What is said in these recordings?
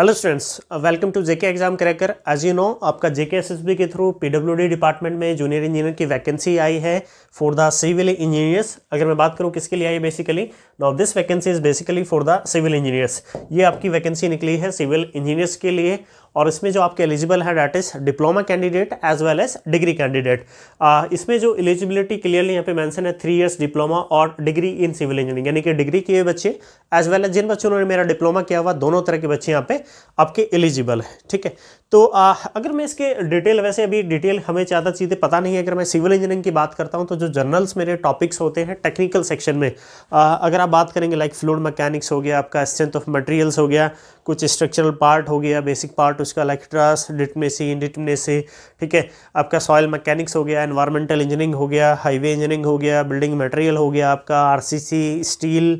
hello students welcome to JK exam cracker as you know आपका JK SSB के through PWD department में junior engineer की vacancy आई है फॉर द सिविल इंजीनियर्स अगर मैं बात करूं किसके लिए I basically now this vacancy is basically for the civil engineers ये आपकी वैकेंसी निकली है सिविल इंजीनियर्स के लिए और इसमें जो आपके एलिजिबल है that is diploma candidate as well as degree candidate इसमें जो एलिजिबिलिटी क्लियरली यहाँ पे मेंशन है थ्री इयर्स डिप्लोमा और डिग्री इन सिविल इंजीनियरिंग यानी कि डिग्री किए बच्चे एज वेल एज जिन बच्चों ने मेरा डिप्लोमा किया हुआ दोनों तरह के बच्चे यहाँ पे आपके एलिजिबल है ठीक है तो आ, अगर मैं इसके डिटेल वैसे अभी डिटेल हमें ज़्यादा चीज़ें पता नहीं है अगर मैं सिविल इंजीनियरिंग की बात करता हूँ तो जो जर्नल्स मेरे टॉपिक्स होते हैं टेक्निकल सेक्शन में आ, अगर आप बात करेंगे लाइक फ्लूड मैकेनिक्स हो गया आपका स्ट्रेंथ ऑफ मटेरियल्स हो गया कुछ स्ट्रक्चरल पार्ट हो गया बेसिक पार्ट उसका लाइक ट्रस डिटमेसी इंडिटमेसी ठीक है आपका सॉयल मैकेनिक्स हो गया इन्वायरमेंटल इंजीनियरिंग हो गया हाईवे इंजीनियरिंग हो गया बिल्डिंग मटेरियल हो गया आपका आर स्टील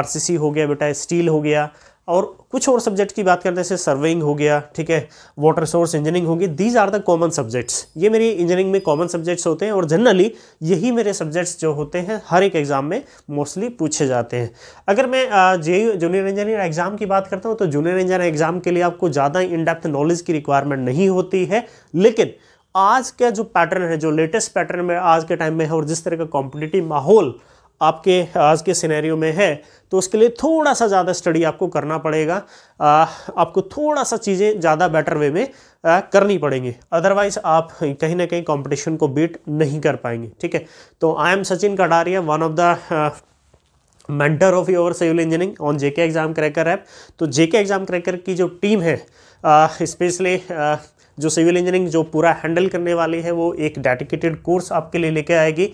आर हो गया बेटा स्टील हो गया और कुछ और सब्जेक्ट की बात करते हैं जैसे सर्वेइंग हो गया ठीक है वाटर सोर्स इंजीनियरिंग होगी these are the common subjects ये मेरी इंजीनियरिंग में कॉमन सब्जेक्ट्स होते हैं और जनरली यही मेरे सब्जेक्ट्स जो होते हैं हर एक एग्ज़ाम में मोस्टली पूछे जाते हैं अगर मैं जे जूनियर इंजीनियर एग्ज़ाम की बात करता हूँ तो जूनियर इंजीनियर एग्ज़ाम के लिए आपको ज़्यादा इन डेप्थ नॉलेज की रिक्वायरमेंट नहीं होती है लेकिन आज का जो पैटर्न है जो लेटेस्ट पैटर्न में आज के टाइम में है और जिस तरह का कॉम्पिटिटिव माहौल आपके आज के सिनेरियो में है तो उसके लिए थोड़ा सा ज़्यादा स्टडी आपको करना पड़ेगा आ, आपको थोड़ा सा चीज़ें ज़्यादा बेटर वे में आ, करनी पड़ेंगी अदरवाइज आप कहीं ना कहीं कंपटीशन को बीट नहीं कर पाएंगे ठीक है तो I am Sachin Kataria one of the mentor of your civil engineering on JK exam cracker app तो जेके एग्ज़ाम क्रैकर की जो टीम है स्पेशली जो सिविल इंजीनियरिंग जो पूरा हैंडल करने वाली है वो एक डेडिकेटेड कोर्स आपके लिए लेके आएगी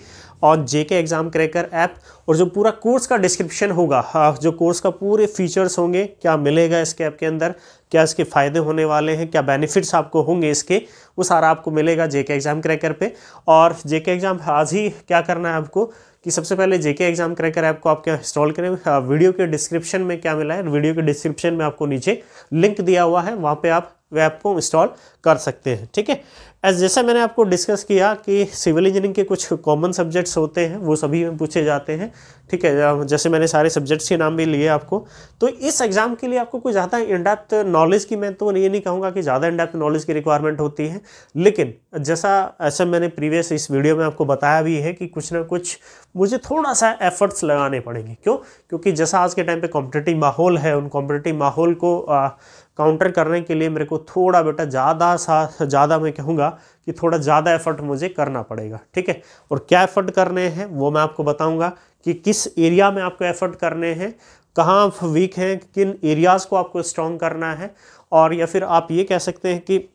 और जे के एग्ज़ाम क्रैकर ऐप और जो पूरा कोर्स का डिस्क्रिप्शन होगा हाँ, जो कोर्स का पूरे फीचर्स होंगे क्या मिलेगा इसके ऐप के अंदर क्या इसके फ़ायदे होने वाले हैं क्या बेनिफिट्स आपको होंगे इसके वो सारा आपको मिलेगा जे के एग्ज़ाम क्रैकर पे और जे के एग्ज़ाम आज ही क्या करना है आपको कि सबसे पहले जे के एग्ज़ाम क्रैकर ऐप को आप क्या इंस्टॉल करें हाँ, वीडियो के डिस्क्रिप्शन में क्या मिला है वीडियो के डिस्क्रिप्शन में आपको नीचे लिंक दिया हुआ है वहाँ पर आप ऐप को इंस्टॉल कर सकते हैं ठीक है एज जैसा मैंने आपको डिस्कस किया कि सिविल इंजीनियरिंग के कुछ कॉमन सब्जेक्ट्स होते हैं वो सभी में पूछे जाते हैं ठीक है जैसे मैंने सारे सब्जेक्ट्स के नाम भी लिए आपको तो इस एग्ज़ाम के लिए आपको कोई ज़्यादा इनडेप्थ नॉलेज की मैं तो ये नहीं कहूँगा कि ज़्यादा इनडेप्थ नॉलेज की रिक्वायरमेंट होती है लेकिन जैसा ऐसा मैंने प्रीवियस इस वीडियो में आपको बताया भी है कि कुछ ना कुछ मुझे थोड़ा सा एफर्ट्स लगाने पड़ेंगे क्यों क्योंकि जैसा आज के टाइम पर कॉम्पिटेटिव माहौल है उन कॉम्पिटेटिव माहौल को काउंटर करने के लिए मेरे को थोड़ा बेटा ज़्यादा सा ज़्यादा मैं कहूँगा कि थोड़ा ज़्यादा एफर्ट मुझे करना पड़ेगा ठीक है और क्या एफर्ट करने हैं वो मैं आपको बताऊंगा कि किस एरिया में आपको एफर्ट करने हैं कहाँ आप वीक हैं किन एरियाज़ को आपको स्ट्रॉन्ग करना है और या फिर आप ये कह सकते हैं कि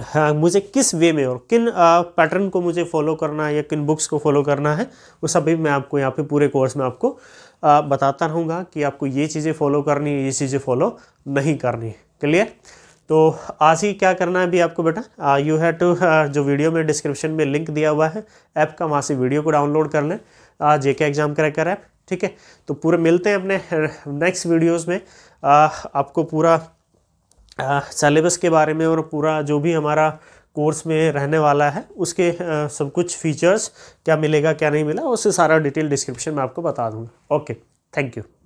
हाँ, मुझे किस वे में और किन पैटर्न को मुझे फॉलो करना है या किन बुक्स को फॉलो करना है वो सभी मैं आपको यहाँ पे पूरे कोर्स में आपको आ, बताता रहूँगा कि आपको ये चीज़ें फॉलो करनी है ये चीज़ें फॉलो नहीं करनी क्लियर तो आज ही क्या करना है अभी आपको बेटा यू हैव टू जो वीडियो में डिस्क्रिप्शन में लिंक दिया हुआ है ऐप का वहाँ से वीडियो को डाउनलोड कर लें जे के एग्ज़ाम क्रैकर ऐप ठीक है तो पूरे मिलते हैं अपने नेक्स्ट uh, वीडियोज़ में आ, uh, आपको पूरा सिलेबस uh, के बारे में और पूरा जो भी हमारा कोर्स में रहने वाला है उसके आ, सब कुछ फीचर्स क्या मिलेगा क्या नहीं मिला उससे सारा डिटेल डिस्क्रिप्शन में आपको बता दूंगा ओके थैंक यू